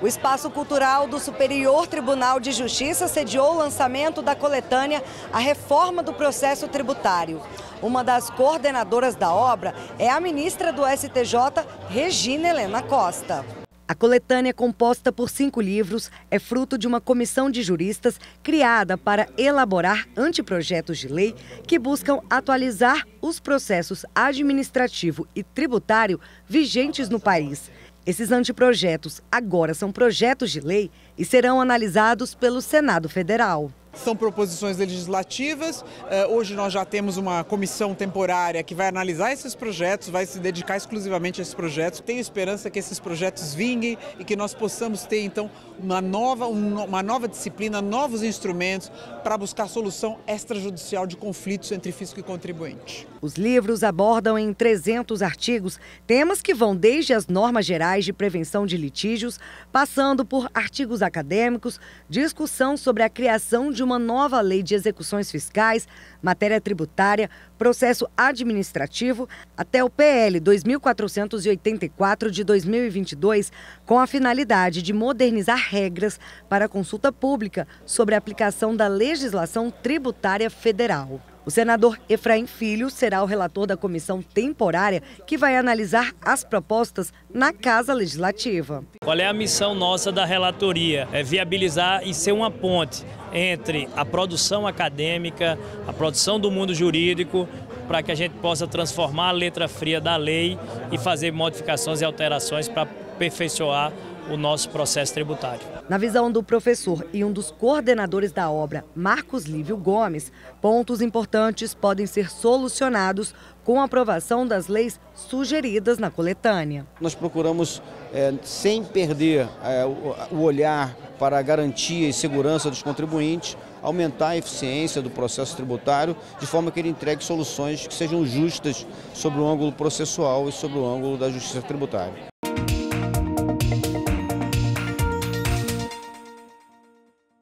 O Espaço Cultural do Superior Tribunal de Justiça sediou o lançamento da coletânea A Reforma do Processo Tributário. Uma das coordenadoras da obra é a ministra do STJ, Regina Helena Costa. A coletânea, composta por cinco livros, é fruto de uma comissão de juristas criada para elaborar anteprojetos de lei que buscam atualizar os processos administrativo e tributário vigentes no país esses anteprojetos agora são projetos de lei e serão analisados pelo Senado Federal. São proposições legislativas. Eh, hoje nós já temos uma comissão temporária que vai analisar esses projetos, vai se dedicar exclusivamente a esses projetos. Tenho esperança que esses projetos vinguem e que nós possamos ter então uma nova, uma nova disciplina, novos instrumentos para buscar solução extrajudicial de conflitos entre fisco e contribuinte. Os livros abordam em 300 artigos temas que vão desde as normas gerais de prevenção de litígios, passando por artigos acadêmicos, discussão sobre a criação de de uma nova lei de execuções fiscais, matéria tributária, processo administrativo, até o PL 2484 de 2022, com a finalidade de modernizar regras para consulta pública sobre a aplicação da legislação tributária federal. O senador Efraim Filho será o relator da comissão temporária que vai analisar as propostas na Casa Legislativa. Qual é a missão nossa da relatoria? É viabilizar e ser uma ponte entre a produção acadêmica, a produção do mundo jurídico, para que a gente possa transformar a letra fria da lei e fazer modificações e alterações para aperfeiçoar o nosso processo tributário. Na visão do professor e um dos coordenadores da obra, Marcos Lívio Gomes, pontos importantes podem ser solucionados com a aprovação das leis sugeridas na coletânea. Nós procuramos, é, sem perder é, o olhar para a garantia e segurança dos contribuintes, aumentar a eficiência do processo tributário, de forma que ele entregue soluções que sejam justas sobre o ângulo processual e sobre o ângulo da justiça tributária.